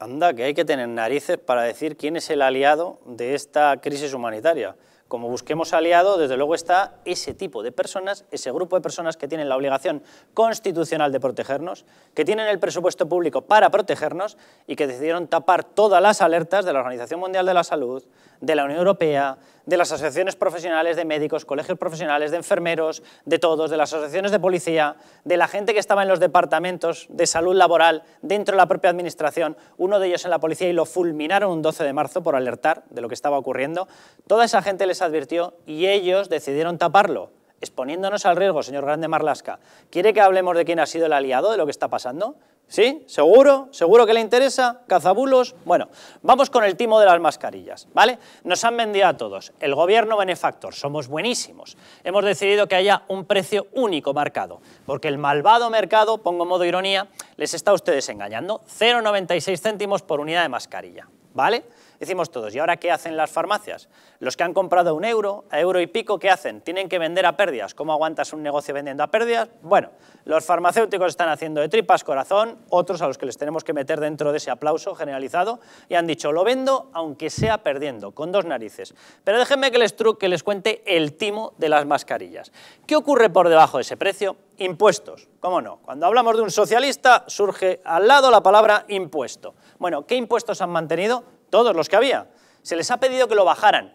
Anda, que hay que tener narices para decir quién es el aliado de esta crisis humanitaria como busquemos aliado, desde luego está ese tipo de personas, ese grupo de personas que tienen la obligación constitucional de protegernos, que tienen el presupuesto público para protegernos y que decidieron tapar todas las alertas de la Organización Mundial de la Salud, de la Unión Europea, de las asociaciones profesionales de médicos, colegios profesionales, de enfermeros, de todos, de las asociaciones de policía, de la gente que estaba en los departamentos de salud laboral dentro de la propia administración, uno de ellos en la policía y lo fulminaron un 12 de marzo por alertar de lo que estaba ocurriendo. Toda esa gente les advirtió y ellos decidieron taparlo, exponiéndonos al riesgo, señor Grande Marlasca. ¿Quiere que hablemos de quién ha sido el aliado, de lo que está pasando? ¿Sí? ¿Seguro? ¿Seguro que le interesa? ¿Cazabulos? Bueno, vamos con el timo de las mascarillas, ¿vale? Nos han vendido a todos. El gobierno benefactor, somos buenísimos. Hemos decidido que haya un precio único marcado, porque el malvado mercado, pongo modo ironía, les está a ustedes engañando. 0,96 céntimos por unidad de mascarilla, ¿vale? Decimos todos, ¿y ahora qué hacen las farmacias? Los que han comprado un euro, a euro y pico, ¿qué hacen? Tienen que vender a pérdidas. ¿Cómo aguantas un negocio vendiendo a pérdidas? Bueno, los farmacéuticos están haciendo de tripas corazón, otros a los que les tenemos que meter dentro de ese aplauso generalizado, y han dicho, lo vendo aunque sea perdiendo, con dos narices. Pero déjenme que les, que les cuente el timo de las mascarillas. ¿Qué ocurre por debajo de ese precio? Impuestos, cómo no. Cuando hablamos de un socialista surge al lado la palabra impuesto. Bueno, ¿qué impuestos han mantenido? todos los que había. Se les ha pedido que lo bajaran.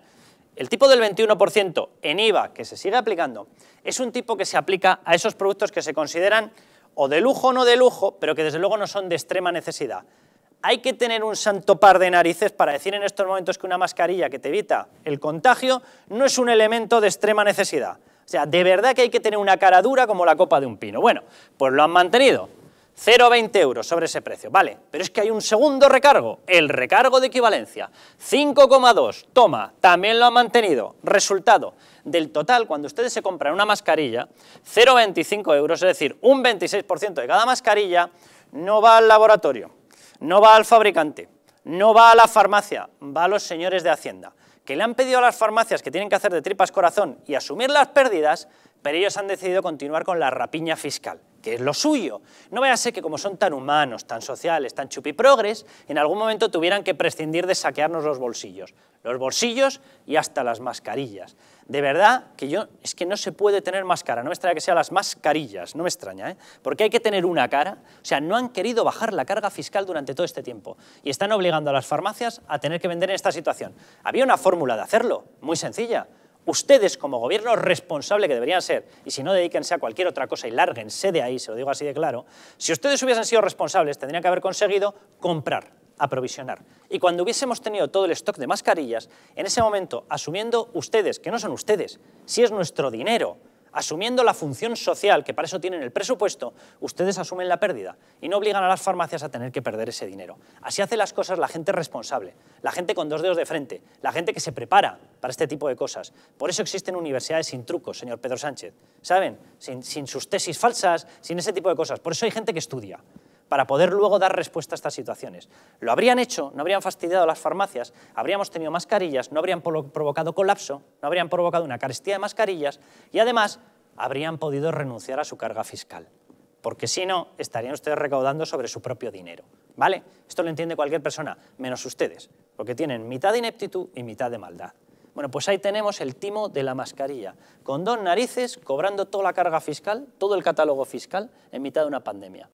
El tipo del 21% en IVA que se sigue aplicando es un tipo que se aplica a esos productos que se consideran o de lujo o no de lujo, pero que desde luego no son de extrema necesidad. Hay que tener un santo par de narices para decir en estos momentos que una mascarilla que te evita el contagio no es un elemento de extrema necesidad. O sea, de verdad que hay que tener una cara dura como la copa de un pino. Bueno, pues lo han mantenido. 0,20 euros sobre ese precio, vale, pero es que hay un segundo recargo, el recargo de equivalencia, 5,2, toma, también lo han mantenido, resultado, del total, cuando ustedes se compran una mascarilla, 0,25 euros, es decir, un 26% de cada mascarilla, no va al laboratorio, no va al fabricante, no va a la farmacia, va a los señores de Hacienda, que le han pedido a las farmacias que tienen que hacer de tripas corazón y asumir las pérdidas, pero ellos han decidido continuar con la rapiña fiscal que es lo suyo. No vaya a ser que como son tan humanos, tan sociales, tan chupiprogres, en algún momento tuvieran que prescindir de saquearnos los bolsillos. Los bolsillos y hasta las mascarillas. De verdad que yo, es que no se puede tener más cara, no me extraña que sean las mascarillas, no me extraña, ¿eh? porque hay que tener una cara, o sea, no han querido bajar la carga fiscal durante todo este tiempo y están obligando a las farmacias a tener que vender en esta situación. Había una fórmula de hacerlo, muy sencilla, ustedes como gobierno responsable que deberían ser, y si no dedíquense a cualquier otra cosa y lárguense de ahí, se lo digo así de claro, si ustedes hubiesen sido responsables tendrían que haber conseguido comprar, aprovisionar. Y cuando hubiésemos tenido todo el stock de mascarillas, en ese momento, asumiendo ustedes, que no son ustedes, si es nuestro dinero, asumiendo la función social, que para eso tienen el presupuesto, ustedes asumen la pérdida y no obligan a las farmacias a tener que perder ese dinero. Así hace las cosas la gente responsable, la gente con dos dedos de frente, la gente que se prepara para este tipo de cosas. Por eso existen universidades sin trucos, señor Pedro Sánchez, ¿saben? Sin, sin sus tesis falsas, sin ese tipo de cosas. Por eso hay gente que estudia para poder luego dar respuesta a estas situaciones. Lo habrían hecho, no habrían fastidiado las farmacias, habríamos tenido mascarillas, no habrían provocado colapso, no habrían provocado una carestía de mascarillas y además habrían podido renunciar a su carga fiscal. Porque si no, estarían ustedes recaudando sobre su propio dinero. ¿Vale? Esto lo entiende cualquier persona, menos ustedes, porque tienen mitad de ineptitud y mitad de maldad. Bueno, pues ahí tenemos el timo de la mascarilla, con dos narices cobrando toda la carga fiscal, todo el catálogo fiscal, en mitad de una pandemia.